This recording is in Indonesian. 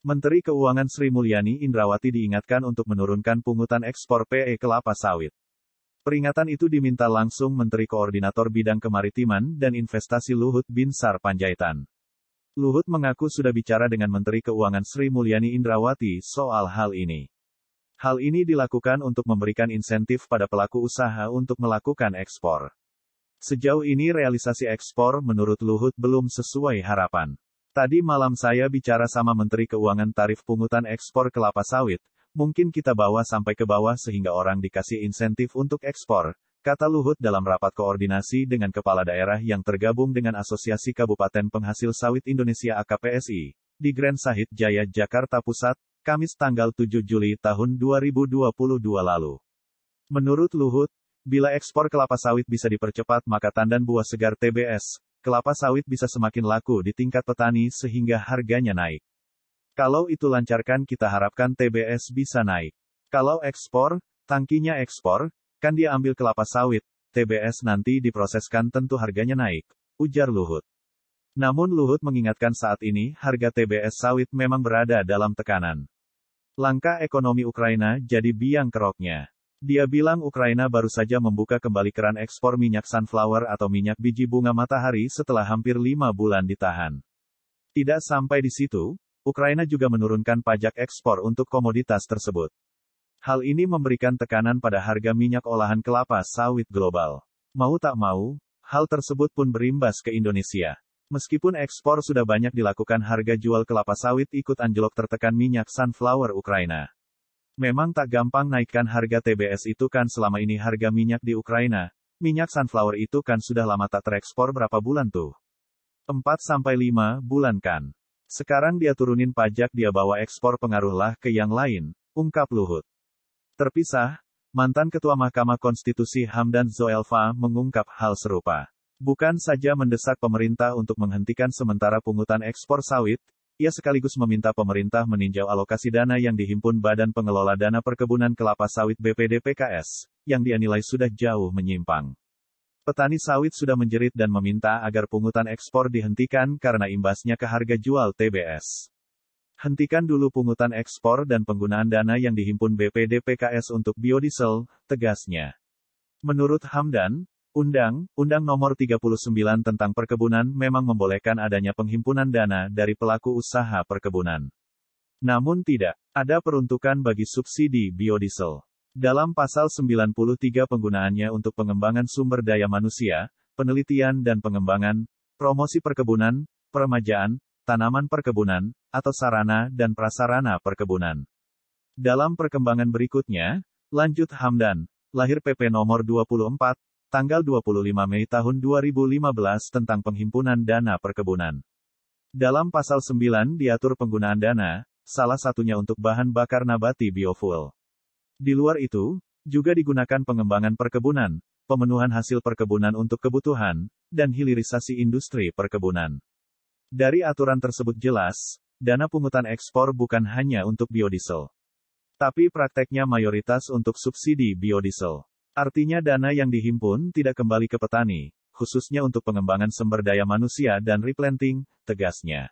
Menteri Keuangan Sri Mulyani Indrawati diingatkan untuk menurunkan pungutan ekspor PE kelapa sawit. Peringatan itu diminta langsung Menteri Koordinator Bidang Kemaritiman dan Investasi Luhut Binsar Panjaitan. Luhut mengaku sudah bicara dengan Menteri Keuangan Sri Mulyani Indrawati soal hal ini. Hal ini dilakukan untuk memberikan insentif pada pelaku usaha untuk melakukan ekspor. Sejauh ini realisasi ekspor menurut Luhut belum sesuai harapan. Tadi malam saya bicara sama Menteri Keuangan tarif pungutan ekspor kelapa sawit, mungkin kita bawa sampai ke bawah sehingga orang dikasih insentif untuk ekspor, kata Luhut dalam rapat koordinasi dengan kepala daerah yang tergabung dengan Asosiasi Kabupaten Penghasil Sawit Indonesia AKPSI, di Grand Sahit Jaya Jakarta Pusat, Kamis tanggal 7 Juli tahun 2022 lalu. Menurut Luhut, bila ekspor kelapa sawit bisa dipercepat maka tandan buah segar TBS, kelapa sawit bisa semakin laku di tingkat petani sehingga harganya naik. Kalau itu lancarkan kita harapkan TBS bisa naik. Kalau ekspor, tangkinya ekspor, kan dia ambil kelapa sawit, TBS nanti diproseskan tentu harganya naik, ujar Luhut. Namun Luhut mengingatkan saat ini harga TBS sawit memang berada dalam tekanan. Langkah ekonomi Ukraina jadi biang keroknya. Dia bilang Ukraina baru saja membuka kembali keran ekspor minyak sunflower atau minyak biji bunga matahari setelah hampir lima bulan ditahan. Tidak sampai di situ, Ukraina juga menurunkan pajak ekspor untuk komoditas tersebut. Hal ini memberikan tekanan pada harga minyak olahan kelapa sawit global. Mau tak mau, hal tersebut pun berimbas ke Indonesia. Meskipun ekspor sudah banyak dilakukan harga jual kelapa sawit ikut anjlok tertekan minyak sunflower Ukraina. Memang tak gampang naikkan harga TBS itu kan selama ini harga minyak di Ukraina, minyak sunflower itu kan sudah lama tak terekspor berapa bulan tuh. 4 sampai 5 bulan kan. Sekarang dia turunin pajak dia bawa ekspor pengaruhlah ke yang lain, ungkap Luhut. Terpisah, mantan Ketua Mahkamah Konstitusi Hamdan Zoelfa mengungkap hal serupa. Bukan saja mendesak pemerintah untuk menghentikan sementara pungutan ekspor sawit, ia sekaligus meminta pemerintah meninjau alokasi dana yang dihimpun Badan Pengelola Dana Perkebunan Kelapa Sawit BPD PKS, yang dianilai sudah jauh menyimpang. Petani sawit sudah menjerit dan meminta agar pungutan ekspor dihentikan karena imbasnya ke harga jual TBS. Hentikan dulu pungutan ekspor dan penggunaan dana yang dihimpun BPD PKS untuk biodiesel, tegasnya. Menurut Hamdan, Undang, Undang Nomor 39 tentang Perkebunan memang membolehkan adanya penghimpunan dana dari pelaku usaha perkebunan. Namun tidak, ada peruntukan bagi subsidi biodiesel. Dalam pasal 93 penggunaannya untuk pengembangan sumber daya manusia, penelitian dan pengembangan, promosi perkebunan, peremajaan, tanaman perkebunan, atau sarana dan prasarana perkebunan. Dalam perkembangan berikutnya, lanjut Hamdan, lahir PP nomor 24, tanggal 25 Mei tahun 2015 tentang penghimpunan dana perkebunan. Dalam pasal 9 diatur penggunaan dana, salah satunya untuk bahan bakar nabati biofuel. Di luar itu, juga digunakan pengembangan perkebunan, pemenuhan hasil perkebunan untuk kebutuhan, dan hilirisasi industri perkebunan. Dari aturan tersebut jelas, dana pungutan ekspor bukan hanya untuk biodiesel. Tapi prakteknya mayoritas untuk subsidi biodiesel. Artinya dana yang dihimpun tidak kembali ke petani, khususnya untuk pengembangan sumber daya manusia dan replanting, tegasnya.